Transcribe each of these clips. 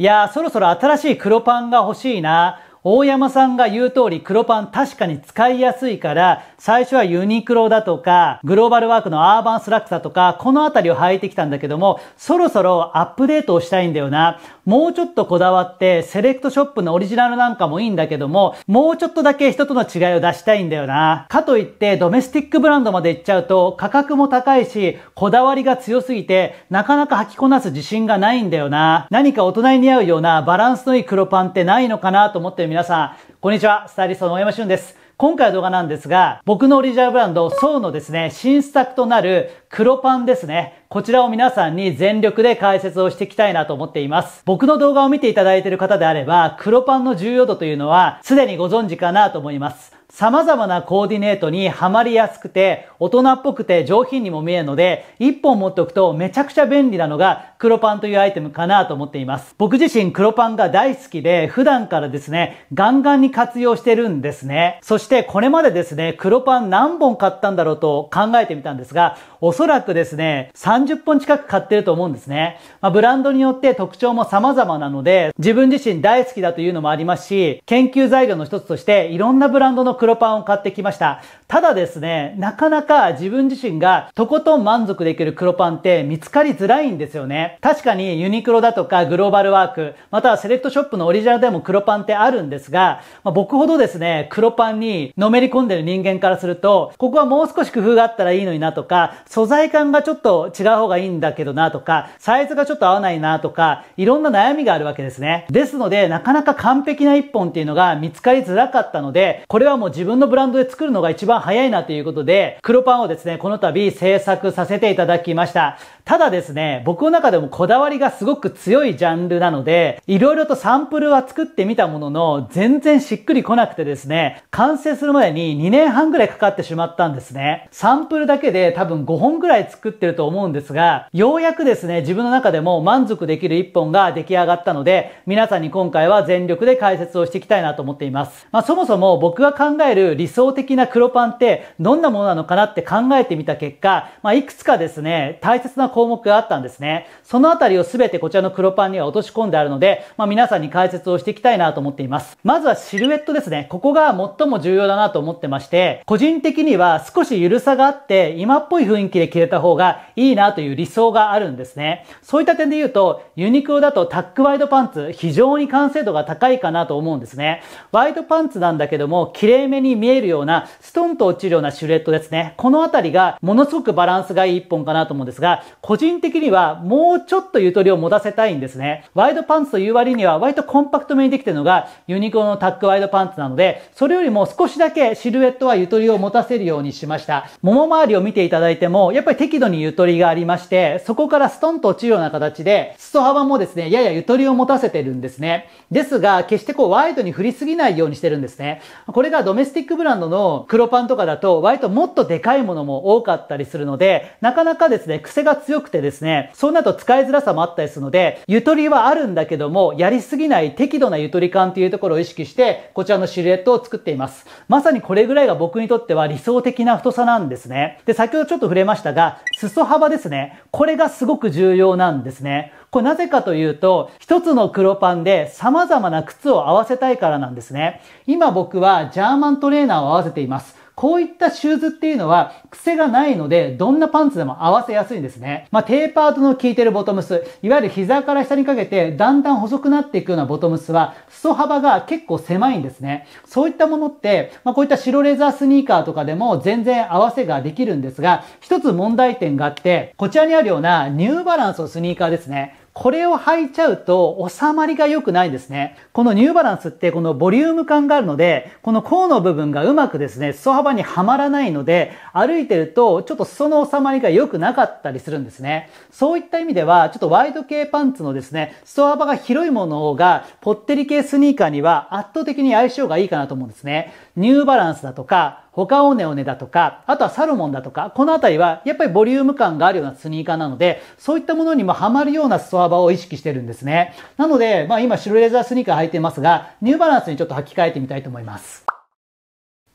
いやそろそろ新しい黒パンが欲しいな。大山さんが言う通り黒パン確かに使いやすいから、最初はユニクロだとか、グローバルワークのアーバンスラックだとか、このあたりを履いてきたんだけども、そろそろアップデートをしたいんだよな。もうちょっとこだわって、セレクトショップのオリジナルなんかもいいんだけども、もうちょっとだけ人との違いを出したいんだよな。かといって、ドメスティックブランドまで行っちゃうと、価格も高いし、こだわりが強すぎて、なかなか履きこなす自信がないんだよな。何か大人に似合うようなバランスのいい黒パンってないのかなと思って皆さん、こんにちは。スタイリストの大山俊です。今回の動画なんですが、僕のオリジナルブランド、ソウのですね、新作となる黒パンですね。こちらを皆さんに全力で解説をしていきたいなと思っています。僕の動画を見ていただいている方であれば、黒パンの重要度というのは、すでにご存知かなと思います。様々なコーディネートにはまりやすくて、大人っぽくて上品にも見えるので、一本持っておくとめちゃくちゃ便利なのが黒パンというアイテムかなと思っています。僕自身黒パンが大好きで、普段からですね、ガンガンに活用してるんですね。そしてこれまでですね、黒パン何本買ったんだろうと考えてみたんですが、おそらくですね、30本近く買ってると思うんですね。まあ、ブランドによって特徴も様々なので、自分自身大好きだというのもありますし、研究材料の一つとして、いろんなブランドの黒パンを買ってきました。ただですね、なかなか自分自身がとことん満足できる黒パンって見つかりづらいんですよね。確かにユニクロだとかグローバルワーク、またはセレクトショップのオリジナルでも黒パンってあるんですが、まあ、僕ほどですね、黒パンにのめり込んでる人間からすると、ここはもう少し工夫があったらいいのになとか、素材感がちょっと違う方がいいんだけどなとか、サイズがちょっと合わないなとか、いろんな悩みがあるわけですね。ですので、なかなか完璧な一本っていうのが見つかりづらかったので、これはも自分のブランドで作るのが一番早いなということで、黒パンをですね、この度制作させていただきました。ただですね、僕の中でもこだわりがすごく強いジャンルなので、色々とサンプルは作ってみたものの、全然しっくりこなくてですね、完成するまでに2年半ぐらいかかってしまったんですね。サンプルだけで多分5本ぐらい作ってると思うんですが、ようやくですね、自分の中でも満足できる1本が出来上がったので、皆さんに今回は全力で解説をしていきたいなと思っています。まあそもそも僕が考える理想的な黒パンってどんなものなのかなって考えてみた結果、まあ、いくつかですね、大切な項目があったんですね。そのあたりをすべてこちらの黒パンには落とし込んであるので、まあ、皆さんに解説をしていきたいなと思っています。まずはシルエットですね。ここが最も重要だなと思ってまして、個人的には少し緩さがあって、今っぽい雰囲気で着れた方がいいなという理想があるんですね。そういった点で言うと、ユニクロだとタックワイドパンツ、非常に完成度が高いかなと思うんですね。ワイドパンツなんだけども、綺麗目に見えるような、ストンと落ちるようなシルエットですね。このあたりがものすごくバランスがいい一本かなと思うんですが、個人的にはもうちょっとゆとりを持たせたいんですね。ワイドパンツという割には割とコンパクトめにできてるのがユニーンのタックワイドパンツなので、それよりも少しだけシルエットはゆとりを持たせるようにしました。もも周りを見ていただいても、やっぱり適度にゆとりがありまして、そこからストンと落ちるような形で、裾幅もですね、ややゆとりを持たせてるんですね。ですが、決してこうワイドに振りすぎないようにしてるんですね。これがドメメスティックブランドの黒パンとかだと、割ともっとでかいものも多かったりするので、なかなかですね、癖が強くてですね、そうなると使いづらさもあったりするので、ゆとりはあるんだけども、やりすぎない適度なゆとり感というところを意識して、こちらのシルエットを作っています。まさにこれぐらいが僕にとっては理想的な太さなんですね。で、先ほどちょっと触れましたが、裾幅ですね。これがすごく重要なんですね。これなぜかというと、一つの黒パンで様々な靴を合わせたいからなんですね。今僕はジャーマントレーナーを合わせています。こういったシューズっていうのは癖がないので、どんなパンツでも合わせやすいんですね。まあ、テーパードの効いてるボトムス、いわゆる膝から下にかけてだんだん細くなっていくようなボトムスは、裾幅が結構狭いんですね。そういったものって、まあ、こういった白レザースニーカーとかでも全然合わせができるんですが、一つ問題点があって、こちらにあるようなニューバランスのスニーカーですね。これを履いちゃうと収まりが良くないんですね。このニューバランスってこのボリューム感があるので、この甲の部分がうまくですね、裾幅にはまらないので、歩いてるとちょっと裾の収まりが良くなかったりするんですね。そういった意味では、ちょっとワイド系パンツのですね、裾幅が広いものが、ぽってり系スニーカーには圧倒的に相性がいいかなと思うんですね。ニューバランスだとか、他オネオネだとか、あとはサルモンだとか、このあたりはやっぱりボリューム感があるようなスニーカーなので、そういったものにもハマるようなストア場を意識してるんですね。なので、まあ今白レザースニーカー履いてますが、ニューバランスにちょっと履き替えてみたいと思います。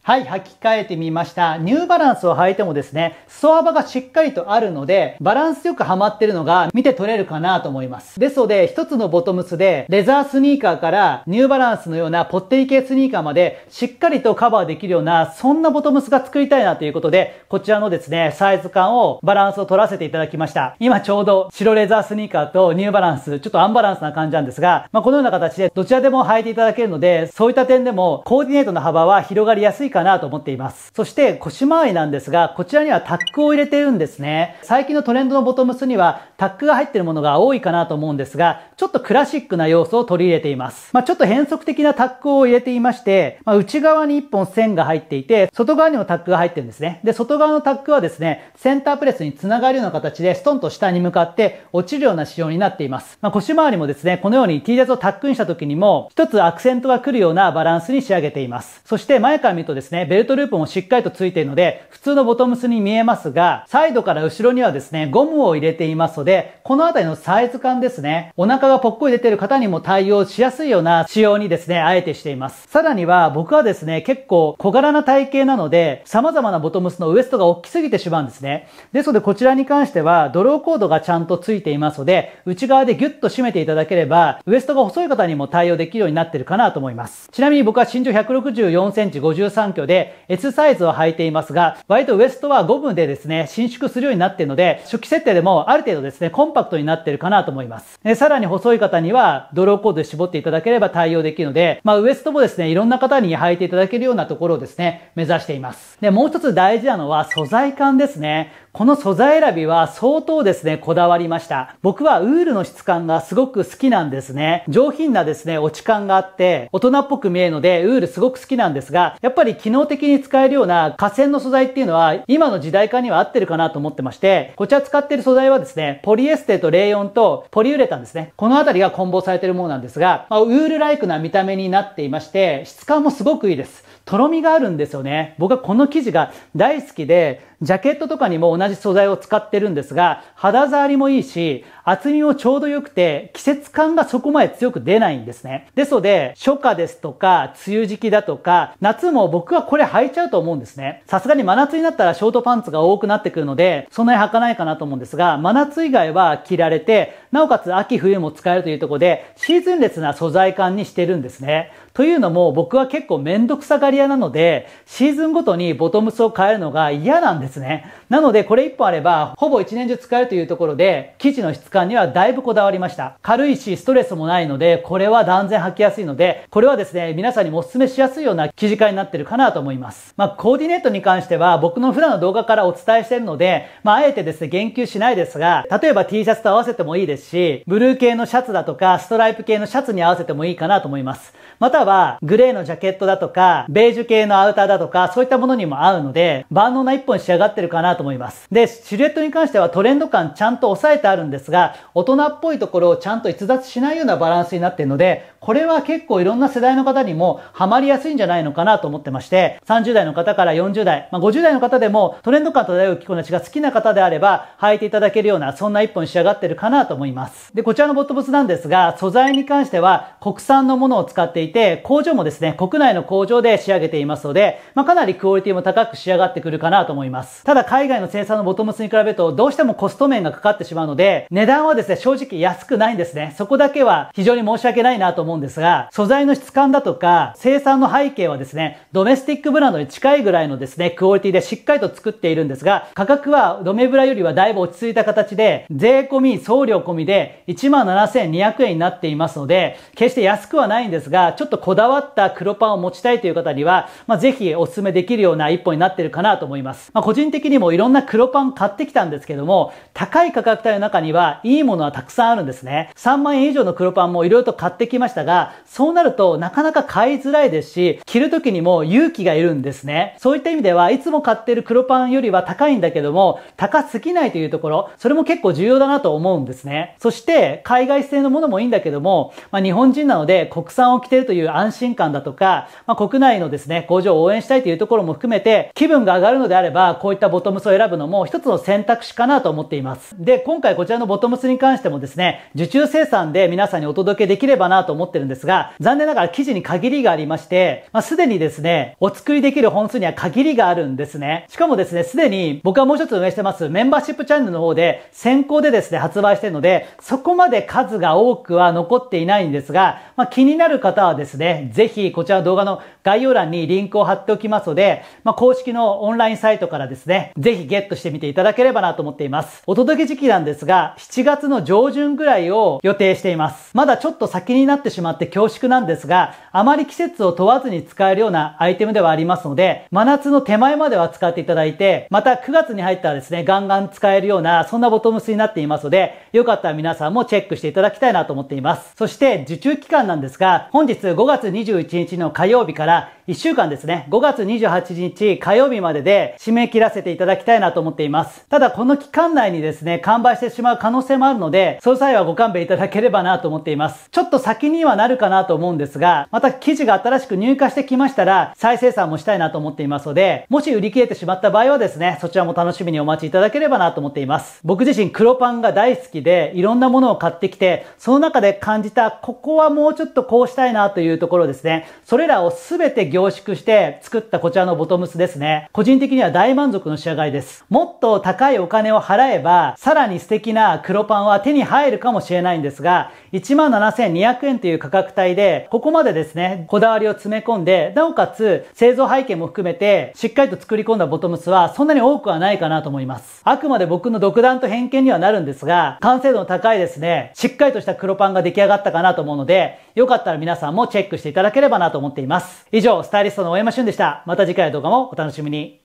はい、履き替えてみました。ニューバランスを履いてもですね、裾幅がしっかりとあるので、バランスよくはまってるのが見て取れるかなと思います。ですので、一つのボトムスで、レザースニーカーからニューバランスのようなぽってり系スニーカーまで、しっかりとカバーできるような、そんなボトムスが作りたいなということで、こちらのですね、サイズ感を、バランスを取らせていただきました。今ちょうど、白レザースニーカーとニューバランス、ちょっとアンバランスな感じなんですが、まあ、このような形で、どちらでも履いていただけるので、そういった点でも、コーディネートの幅は広がりやすいかなと思っています。そして腰回りなんですが、こちらにはタックを入れてるんですね。最近のトレンドのボトムスにはタックが入ってるものが多いかなと思うんですが、ちょっとクラシックな要素を取り入れています。まあ、ちょっと変則的なタックを入れていまして、まあ、内側に1本線が入っていて、外側にもタックが入ってるんですね。で、外側のタックはですね、センタープレスに繋がるような形で、ストンと下に向かって落ちるような仕様になっています。まあ、腰回りもですね、このように T シャツをタックにした時にも、一つアクセントが来るようなバランスに仕上げています。そして前から見るとですねですね、ベルトループもしっかりとついているので、普通のボトムスに見えますが、サイドから後ろにはですね、ゴムを入れていますので、このあたりのサイズ感ですね、お腹がぽっこり出てる方にも対応しやすいような仕様にですね、あえてしています。さらには、僕はですね、結構小柄な体型なので、様々なボトムスのウエストが大きすぎてしまうんですね。ですので、こちらに関しては、ドローコードがちゃんとついていますので、内側でギュッと締めていただければ、ウエストが細い方にも対応できるようになってるかなと思います。ちなみに僕は身長164センチ53境で、S サイズを履いていますが、割とウエストはゴムでですね、伸縮するようになっているので、初期設定でもある程度ですね、コンパクトになっているかなと思います。えさらに細い方には、ドローコードで絞っていただければ対応できるので、まあ、ウエストもですね、いろんな方に履いていただけるようなところをですね、目指しています。で、もう一つ大事なのは素材感ですね。この素材選びは相当ですね、こだわりました。僕はウールの質感がすごく好きなんですね。上品なですね、落ち感があって、大人っぽく見えるので、ウールすごく好きなんですが、やっぱり機能的に使えるような河川の素材っていうのは、今の時代化には合ってるかなと思ってまして、こちら使ってる素材はですね、ポリエステとレイヨンとポリウレタンですね。このあたりが梱包されてるものなんですが、まあ、ウールライクな見た目になっていまして、質感もすごくいいです。とろみがあるんですよね。僕はこの生地が大好きで、ジャケットとかにも同じ素材を使ってるんですが、肌触りもいいし、厚みもちょうど良くて、季節感がそこまで強く出ないんですね。ですので、初夏ですとか、梅雨時期だとか、夏も僕はこれ履いちゃうと思うんですね。さすがに真夏になったらショートパンツが多くなってくるので、そんなに履かないかなと思うんですが、真夏以外は着られて、なおかつ秋冬も使えるというところで、シーズン列な素材感にしてるんですね。というのも僕は結構めんどくさがり屋なので、シーズンごとにボトムスを変えるのが嫌なんですですね。なのでこれ1本あればほぼ1年中使えるというところで生地の質感にはだいぶこだわりました。軽いしストレスもないのでこれは断然履きやすいのでこれはですね皆さんにもお勧めしやすいような生地感になってるかなと思います。まあコーディネートに関しては僕の普段の動画からお伝えしてるのでまああえてですね言及しないですが例えば T シャツと合わせてもいいですしブルー系のシャツだとかストライプ系のシャツに合わせてもいいかなと思います。またはグレーのジャケットだとかベージュ系のアウターだとかそういったものにも合うので万能な1本仕上がってるかなと思います。で、シルエットに関してはトレンド感ちゃんと抑えてあるんですが、大人っぽいところをちゃんと逸脱しないようなバランスになっているので、これは結構いろんな世代の方にもハマりやすいんじゃないのかなと思ってまして、30代の方から40代、まあ、50代の方でもトレンド感漂う着こなしが好きな方であれば、履いていただけるような、そんな一本仕上がってるかなと思います。で、こちらのボットブスなんですが、素材に関しては国産のものを使っていて、工場もですね、国内の工場で仕上げていますので、まあ、かなりクオリティも高く仕上がってくるかなと思います。。ただ海外の生産のボトムスに比べるとどうしてもコスト面がかかってしまうので、値段はですね、正直安くないんですね。そこだけは非常に申し訳ないなと思うんですが、素材の質感だとか、生産の背景はですね、ドメスティックブランドに近いぐらいのですね、クオリティでしっかりと作っているんですが、価格はドメブラよりはだいぶ落ち着いた形で、税込み、送料込みで17,200円になっていますので、決して安くはないんですが、ちょっとこだわった黒パンを持ちたいという方には、まあ、ぜひお勧めできるような一本になってるかなと思います。まあ人的にもいろんな黒パン買ってきたんですけども、高い価格帯の中にはいいものはたくさんあるんですね。3万円以上の黒パンもいろいろと買ってきましたが、そうなるとなかなか買いづらいですし、着る時にも勇気がいるんですね。そういった意味では、いつも買ってる黒パンよりは高いんだけども、高すぎないというところ、それも結構重要だなと思うんですね。そして、海外製のものもいいんだけども、まあ、日本人なので国産を着てるという安心感だとか、まあ、国内のですね、工場を応援したいというところも含めて、気分が上がるのであれば、こういったボトムスを選ぶのも一つの選択肢かなと思っています。で、今回こちらのボトムスに関してもですね、受注生産で皆さんにお届けできればなと思ってるんですが、残念ながら記事に限りがありまして、まあ、すでにですね、お作りできる本数には限りがあるんですね。しかもですね、すでに僕はもう一つ運営してますメンバーシップチャンネルの方で先行でですね、発売してるので、そこまで数が多くは残っていないんですが、まあ、気になる方はですね、ぜひこちらの動画の概要欄にリンクを貼っておきますので、まあ、公式のオンラインサイトからですねですね、ぜひゲットしてみていただければなと思っています。お届け時期なんですが、7月の上旬ぐらいを予定しています。まだちょっと先になってしまって恐縮なんですが、あまり季節を問わずに使えるようなアイテムではありますので、真夏の手前までは使っていただいて、また9月に入ったらですね、ガンガン使えるような、そんなボトムスになっていますので、よかったら皆さんもチェックしていただきたいなと思っています。そして、受注期間なんですが、本日5月21日の火曜日から1週間ですね、5月28日火曜日までで締め切ららせていただきたいなと思っています。ただこの期間内にですね、完売してしまう可能性もあるので、その際はご勘弁いただければなと思っています。ちょっと先にはなるかなと思うんですが、また記事が新しく入荷してきましたら、再生産もしたいなと思っていますので、もし売り切れてしまった場合はですね、そちらも楽しみにお待ちいただければなと思っています。僕自身黒パンが大好きで、いろんなものを買ってきて、その中で感じた、ここはもうちょっとこうしたいなというところですね。それらを全て凝縮して作ったこちらのボトムスですね。個人的には大満足族の仕上がりです。もっと高いお金を払えば、さらに素敵な黒パンは手に入るかもしれないんですが、17,200円という価格帯で、ここまでですね、こだわりを詰め込んで、なおかつ製造背景も含めて、しっかりと作り込んだボトムスは、そんなに多くはないかなと思います。あくまで僕の独断と偏見にはなるんですが、完成度の高いですね、しっかりとした黒パンが出来上がったかなと思うので、よかったら皆さんもチェックしていただければなと思っています。以上、スタイリストの大山俊でした。また次回の動画もお楽しみに。